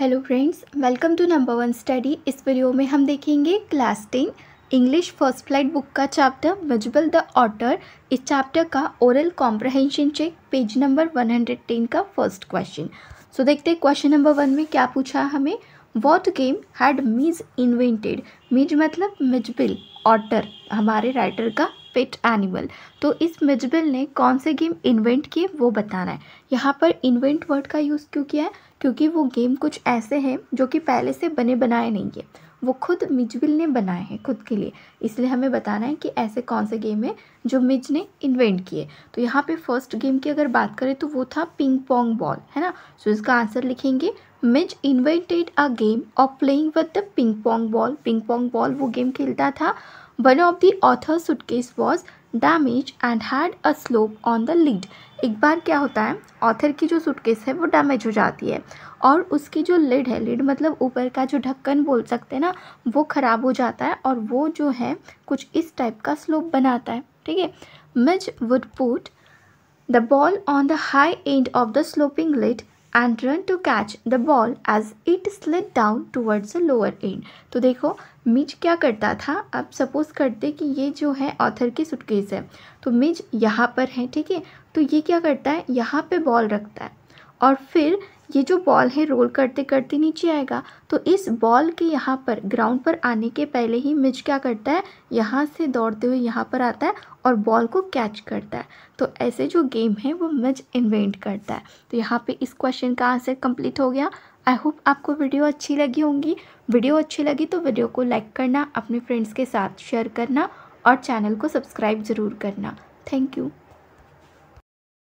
hello friends welcome to number one study इस video में हम देखेंगे class ten English first flight book का चैप्टर विजिबल द ऑटर इस चैप्टर का oral comprehension check page number 110 का फर्स्ट क्वेश्चन सो देखते हैं क्वेश्चन नंबर वन में क्या पूछा हमें what game had Mij invented Mij मतलब मिजबिल ऑटर हमारे राइटर का पेट एनिमल तो इस मिजबिल ने कौन से गेम इन्वेंट किए वो बताना है यहाँ पर इन्वेंट वर्ड का यूज़ क्यों किया है क्योंकि वो गेम कुछ ऐसे हैं जो कि पहले से बने बनाए नहीं है वो खुद मिजबिल ने बनाए हैं खुद के लिए इसलिए हमें बताना है कि ऐसे कौन से गेम हैं जो मिज ने इन्वेंट किए तो यहाँ पे फर्स्ट गेम की अगर बात करें तो वो था पिंग पोंग बॉल है ना सो इसका आंसर लिखेंगे Mij invented a game of playing with the ping pong ball ping pong ball वो गेम खेलता था one of the author suitcase was damage and had a slope on the lid एक बार क्या होता है ऑथर की जो सुटकेस है वो डैमेज हो जाती है और उसकी जो लिड है लिड मतलब ऊपर का जो ढक्कन बोल सकते हैं ना वो ख़राब हो जाता है और वो जो है कुछ इस टाइप का स्लोप बनाता है ठीक है Mij would put the ball on the high end of the sloping lid and run to catch the ball as it slid down towards a lower end तो देखो मिज क्या करता था अब सपोज करते कि ये जो है ऑथर की सुटकेस है तो मिज यहाँ पर है ठीक है तो ये क्या करता है यहाँ पे बॉल रखता है और फिर ये जो बॉल है रोल करते करते नीचे आएगा तो इस बॉल के यहाँ पर ग्राउंड पर आने के पहले ही मिज क्या करता है यहाँ से दौड़ते हुए यहाँ पर आता है और बॉल को कैच करता है तो ऐसे जो गेम है वो मिज इन्वेंट करता है तो यहाँ पे इस क्वेश्चन का आंसर कंप्लीट हो गया आई होप आपको वीडियो अच्छी लगी होंगी वीडियो अच्छी लगी तो वीडियो को लाइक करना अपने फ्रेंड्स के साथ शेयर करना और चैनल को सब्सक्राइब ज़रूर करना थैंक यू